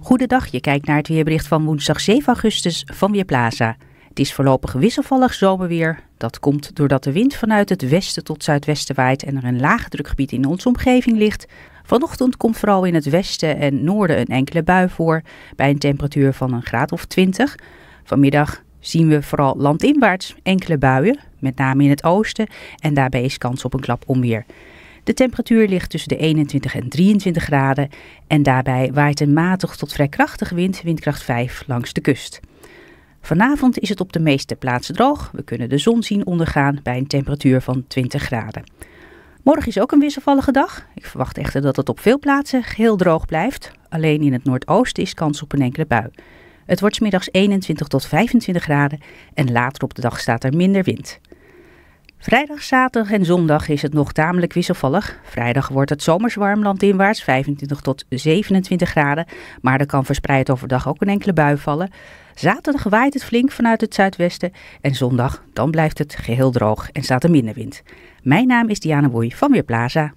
Goedendag, je kijkt naar het weerbericht van woensdag 7 augustus van Weerplaza. Het is voorlopig wisselvallig zomerweer. Dat komt doordat de wind vanuit het westen tot zuidwesten waait en er een drukgebied in onze omgeving ligt. Vanochtend komt vooral in het westen en noorden een enkele bui voor, bij een temperatuur van een graad of 20. Vanmiddag zien we vooral landinwaarts enkele buien, met name in het oosten, en daarbij is kans op een klap onweer. De temperatuur ligt tussen de 21 en 23 graden en daarbij waait een matig tot vrij krachtige wind, windkracht 5, langs de kust. Vanavond is het op de meeste plaatsen droog. We kunnen de zon zien ondergaan bij een temperatuur van 20 graden. Morgen is ook een wisselvallige dag. Ik verwacht echter dat het op veel plaatsen geheel droog blijft. Alleen in het noordoosten is kans op een enkele bui. Het wordt smiddags 21 tot 25 graden en later op de dag staat er minder wind. Vrijdag, zaterdag en zondag is het nog tamelijk wisselvallig. Vrijdag wordt het zomers warm landinwaarts, 25 tot 27 graden. Maar er kan verspreid overdag ook een enkele bui vallen. Zaterdag waait het flink vanuit het zuidwesten. En zondag, dan blijft het geheel droog en staat er minder wind. Mijn naam is Diana Woei van Weerplaza.